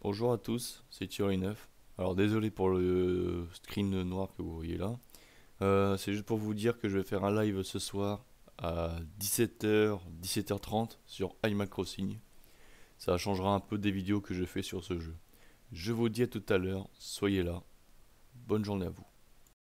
Bonjour à tous, c'est Thierry9. Alors désolé pour le screen noir que vous voyez là. Euh, c'est juste pour vous dire que je vais faire un live ce soir à 17h, 17h30 sur iMac Ça changera un peu des vidéos que je fais sur ce jeu. Je vous dis à tout à l'heure, soyez là. Bonne journée à vous.